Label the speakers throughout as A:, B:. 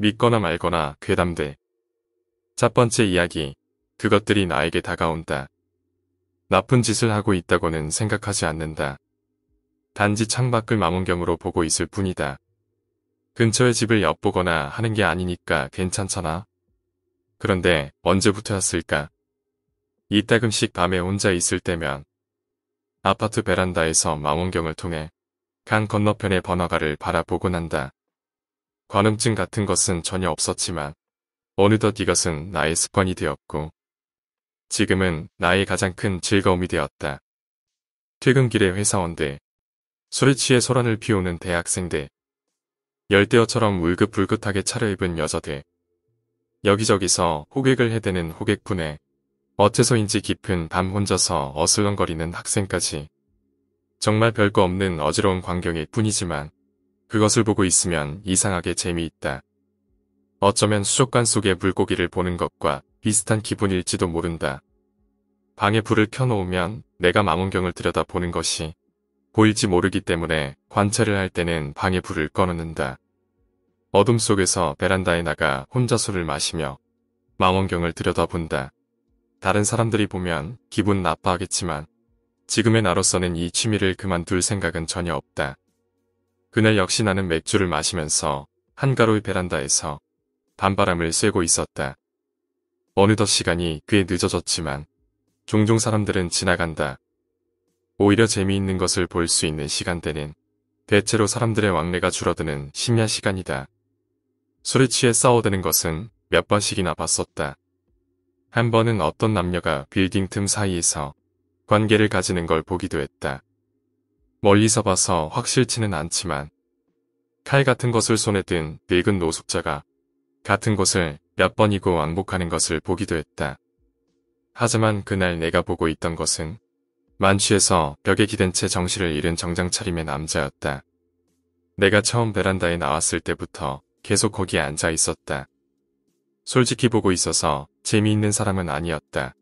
A: 믿거나 말거나 괴담돼첫 번째 이야기. 그것들이 나에게 다가온다. 나쁜 짓을 하고 있다고는 생각하지 않는다. 단지 창밖을 망원경으로 보고 있을 뿐이다. 근처의 집을 엿보거나 하는 게 아니니까 괜찮잖아. 그런데 언제부터였을까? 이따금씩 밤에 혼자 있을 때면 아파트 베란다에서 망원경을 통해 강 건너편의 번화가를 바라보곤 한다. 관음증 같은 것은 전혀 없었지만 어느덧 이것은 나의 습관이 되었고 지금은 나의 가장 큰 즐거움이 되었다. 퇴근길의 회사원들, 술에 취해 소란을 피우는 대학생들, 열대어처럼 울긋불긋하게 차려입은 여자들, 여기저기서 호객을 해대는 호객분에 어째서인지 깊은 밤 혼자서 어슬렁거리는 학생까지 정말 별거 없는 어지러운 광경일 뿐이지만 그것을 보고 있으면 이상하게 재미있다. 어쩌면 수족관 속의 물고기를 보는 것과 비슷한 기분일지도 모른다. 방에 불을 켜놓으면 내가 망원경을 들여다보는 것이 보일지 모르기 때문에 관찰을 할 때는 방에 불을 꺼놓는다. 어둠 속에서 베란다에 나가 혼자 술을 마시며 망원경을 들여다본다. 다른 사람들이 보면 기분 나빠하겠지만 지금의 나로서는 이 취미를 그만둘 생각은 전혀 없다. 그날 역시 나는 맥주를 마시면서 한가로이 베란다에서 밤바람을 쐬고 있었다. 어느덧 시간이 꽤 늦어졌지만 종종 사람들은 지나간다. 오히려 재미있는 것을 볼 수 있는 시간대는 대체로 사람들의 왕래가 줄어드는 심야 시간이다. 술에 취해 싸워대는 것은 몇 번씩이나 봤었다. 한 번은 어떤 남녀가 빌딩 틈 사이에서 관계를 가지는 걸 보기도 했다. 멀리서 봐서 확실치는 않지만 칼 같은 것을 손에 든 늙은 노숙자가 같은 곳을 몇 번이고 왕복하는 것을 보기도 했다. 하지만 그날 내가 보고 있던 것은 만취해서 벽에 기댄 채 정신을 잃은 정장 차림의 남자였다. 내가 처음 베란다에 나왔을 때부터 계속 거기에 앉아 있었다. 솔직히 보고 있어서 재미있는 사람은 아니었다.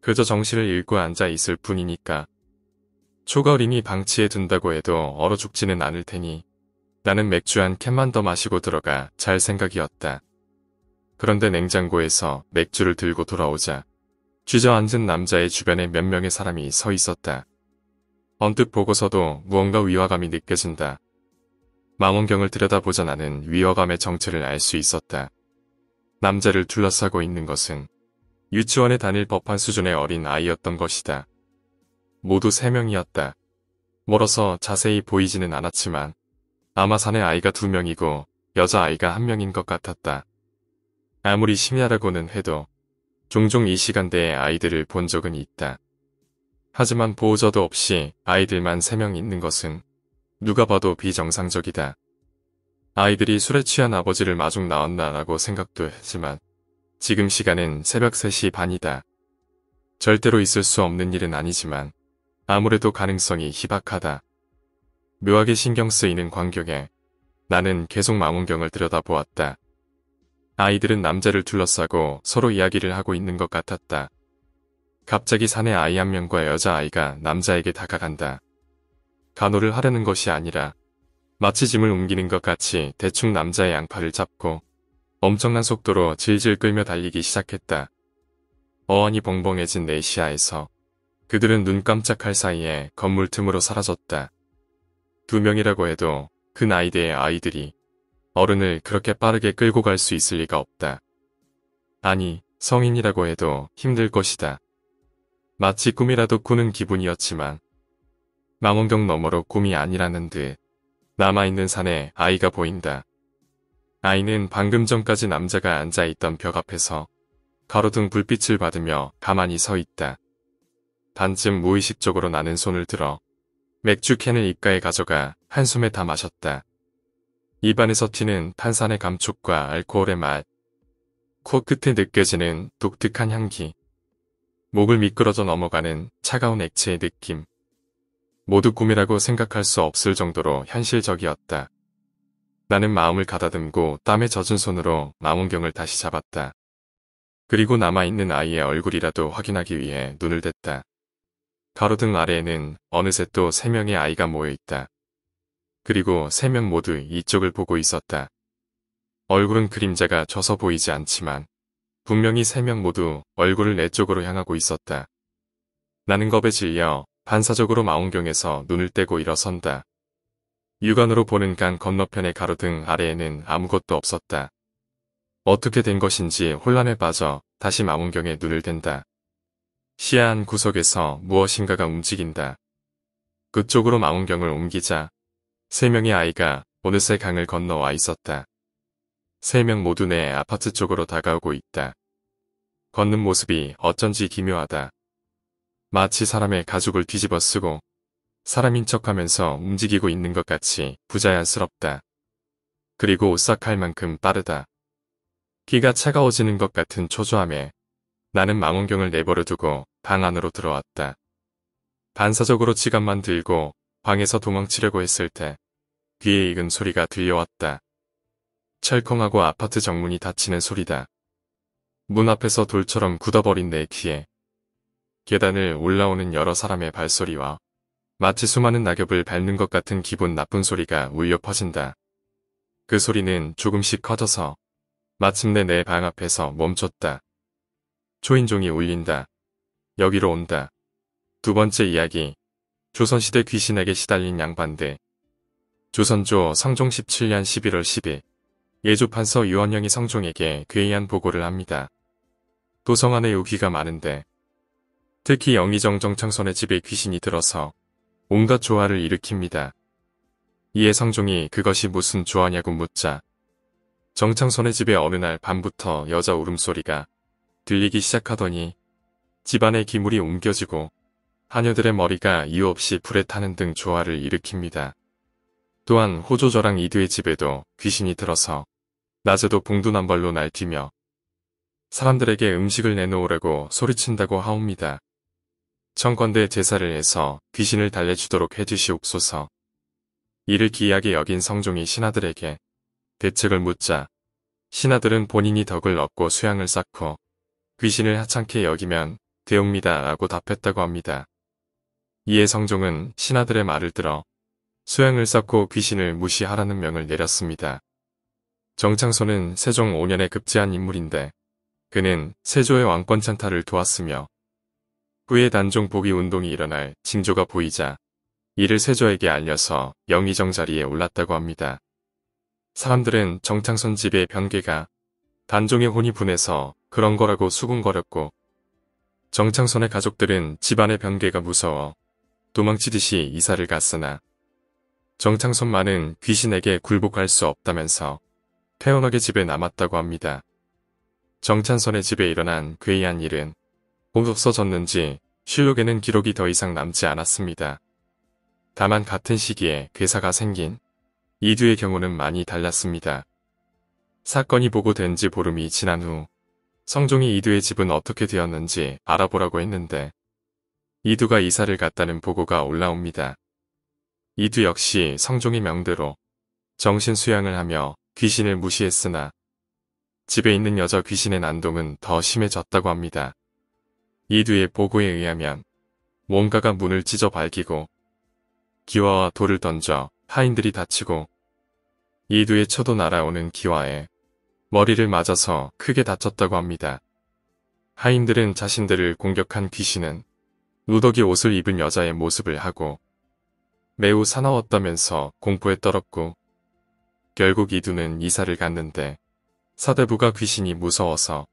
A: 그저 정신을 잃고 앉아 있을 뿐이니까 초가을이니 방치해 둔다고 해도 얼어 죽지는 않을 테니 나는 맥주 한 캔만 더 마시고 들어가 잘 생각이었다. 그런데 냉장고에서 맥주를 들고 돌아오자 쥐저앉은 남자의 주변에 몇 명의 사람이 서 있었다. 언뜻 보고서도 무언가 위화감이 느껴진다. 망원경을 들여다보자 나는 위화감의 정체를 알 수 있었다. 남자를 둘러싸고 있는 것은 유치원에 다닐 법한 수준의 어린 아이였던 것이다. 모두 세명이었다 멀어서 자세히 보이지는 않았지만 아마 산에 아이가 두명이고 여자아이가 한명인것 같았다. 아무리 심야라고는 해도 종종 이 시간대에 아이들을 본 적은 있다. 하지만 보호자도 없이 아이들만 세 명 있는 것은 누가 봐도 비정상적이다. 아이들이 술에 취한 아버지를 마중 나왔나 라고 생각도 했지만 지금 시간은 새벽 3시 반이다. 절대로 있을 수 없는 일은 아니지만 아무래도 가능성이 희박하다. 묘하게 신경 쓰이는 광경에 나는 계속 망원경을 들여다보았다. 아이들은 남자를 둘러싸고 서로 이야기를 하고 있는 것 같았다. 갑자기 산에 아이 한 명과 여자아이가 남자에게 다가간다. 간호를 하려는 것이 아니라 마치 짐을 옮기는 것 같이 대충 남자의 양팔을 잡고 엄청난 속도로 질질 끌며 달리기 시작했다. 어안이 벙벙해진 내 시야에서 그들은 눈 깜짝할 사이에 건물 틈으로 사라졌다. 두 명이라고 해도 그 나이대의 아이들이 어른을 그렇게 빠르게 끌고 갈 수 있을 리가 없다. 아니, 성인이라고 해도 힘들 것이다. 마치 꿈이라도 꾸는 기분이었지만 망원경 너머로 꿈이 아니라는 듯 남아있는 산에 아이가 보인다. 아이는 방금 전까지 남자가 앉아있던 벽 앞에서 가로등 불빛을 받으며 가만히 서 있다. 반쯤 무의식적으로 나는 손을 들어 맥주캔을 입가에 가져가 한숨에 다 마셨다. 입안에서 튀는 탄산의 감촉과 알코올의 맛, 코끝에 느껴지는 독특한 향기, 목을 미끄러져 넘어가는 차가운 액체의 느낌. 모두 꿈이라고 생각할 수 없을 정도로 현실적이었다. 나는 마음을 가다듬고 땀에 젖은 손으로 망원경을 다시 잡았다. 그리고 남아있는 아이의 얼굴이라도 확인하기 위해 눈을 댔다. 가로등 아래에는 어느새 또 세 명의 아이가 모여있다. 그리고 세 명 모두 이쪽을 보고 있었다. 얼굴은 그림자가 져서 보이지 않지만 분명히 세 명 모두 얼굴을 내 쪽으로 향하고 있었다. 나는 겁에 질려 반사적으로 망원경에서 눈을 떼고 일어선다. 육안으로 보는 강 건너편의 가로등 아래에는 아무것도 없었다. 어떻게 된 것인지 혼란에 빠져 다시 망원경에 눈을 댄다. 시야 한 구석에서 무엇인가가 움직인다. 그쪽으로 망원경을 옮기자 세 명의 아이가 어느새 강을 건너와 있었다. 세 명 모두 내 아파트 쪽으로 다가오고 있다. 걷는 모습이 어쩐지 기묘하다. 마치 사람의 가죽을 뒤집어 쓰고 사람인 척하면서 움직이고 있는 것 같이 부자연스럽다. 그리고 오싹할 만큼 빠르다. 귀가 차가워지는 것 같은 초조함에 나는 망원경을 내버려 두고 방 안으로 들어왔다. 반사적으로 지갑만 들고 방에서 도망치려고 했을 때 귀에 익은 소리가 들려왔다. 철컹하고 아파트 정문이 닫히는 소리다. 문 앞에서 돌처럼 굳어버린 내 귀에 계단을 올라오는 여러 사람의 발소리와 마치 수많은 낙엽을 밟는 것 같은 기분 나쁜 소리가 울려 퍼진다. 그 소리는 조금씩 커져서 마침내 내 방 앞에서 멈췄다. 초인종이 울린다. 여기로 온다. 두 번째 이야기. 조선시대 귀신에게 시달린 양반대 조선조 성종 17년 11월 10일. 예조판서 유원영이 성종에게 괴이한 보고를 합니다. 도성 안에 요귀가 많은데 특히 영의정 정창선의 집에 귀신이 들어서 온갖 조화를 일으킵니다. 이에 성종이 그것이 무슨 조화냐고 묻자 정창선의 집에 어느 날 밤부터 여자 울음소리가 들리기 시작하더니 집안의 기물이 옮겨지고 하녀들의 머리가 이유 없이 불에 타는 등 조화를 일으킵니다. 또한 호조저랑 이두의 집에도 귀신이 들어서 낮에도 봉두난발로 날뛰며 사람들에게 음식을 내놓으라고 소리친다고 하옵니다. 청건대 제사를 해서 귀신을 달래주도록 해주시옵소서. 이를 기이하게 여긴 성종이 신하들에게 대책을 묻자 신하들은 본인이 덕을 얻고 수양을 쌓고 귀신을 하찮게 여기면 되옵니다 라고 답했다고 합니다. 이에 성종은 신하들의 말을 들어 수양을 쌓고 귀신을 무시하라는 명을 내렸습니다. 정창소는 세종 5년에 급제한 인물인데 그는 세조의 왕권 찬탈을 도왔으며 후에 단종 복위 운동이 일어날 징조가 보이자 이를 세조에게 알려서 영의정 자리에 올랐다고 합니다. 사람들은 정창선 집의 변개가 단종의 혼이 분해서 그런 거라고 수군거렸고 정창선의 가족들은 집안의 변개가 무서워 도망치듯이 이사를 갔으나 정창선만은 귀신에게 굴복할 수 없다면서 태연하게 집에 남았다고 합니다. 정찬선의 집에 일어난 괴이한 일은 없어졌는지 실록에는 기록이 더 이상 남지 않았습니다. 다만 같은 시기에 괴사가 생긴 이두의 경우는 많이 달랐습니다. 사건이 보고된 지 보름이 지난 후 성종이 이두의 집은 어떻게 되었는지 알아보라고 했는데 이두가 이사를 갔다는 보고가 올라옵니다. 이두 역시 성종의 명대로 정신 수양을 하며 귀신을 무시했으나 집에 있는 여자 귀신의 난동은 더 심해졌다고 합니다. 이두의 보고에 의하면 뭔가가 문을 찢어 밝히고 기와와 돌을 던져 하인들이 다치고 이두의 쳐도 날아오는 기와에 머리를 맞아서 크게 다쳤다고 합니다. 하인들은 자신들을 공격한 귀신은 누더기 옷을 입은 여자의 모습을 하고 매우 사나웠다면서 공포에 떨었고 결국 이두는 이사를 갔는데 사대부가 귀신이 무서워서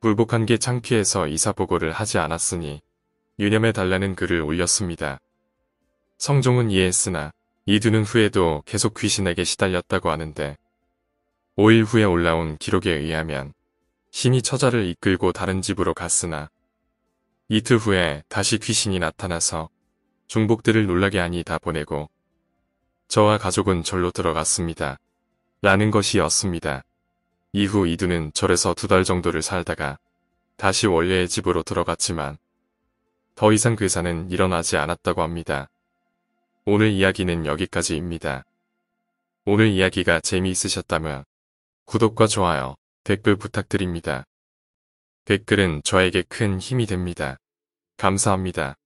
A: 불복한 게 창피해서 이사 보고를 하지 않았으니 유념해 달라는 글을 올렸습니다. 성종은 이해했으나 이두는 후에도 계속 귀신에게 시달렸다고 하는데 5일 후에 올라온 기록에 의하면 신이 처자를 이끌고 다른 집으로 갔으나 이틀 후에 다시 귀신이 나타나서 중복들을 놀라게 하니 다 보내고 저와 가족은 절로 들어갔습니다. 라는 것이었습니다. 이후 이두는 절에서 두 달 정도를 살다가 다시 원래의 집으로 들어갔지만 더 이상 괴사는 일어나지 않았다고 합니다. 오늘 이야기는 여기까지입니다. 오늘 이야기가 재미있으셨다면 구독과 좋아요, 댓글 부탁드립니다. 댓글은 저에게 큰 힘이 됩니다. 감사합니다.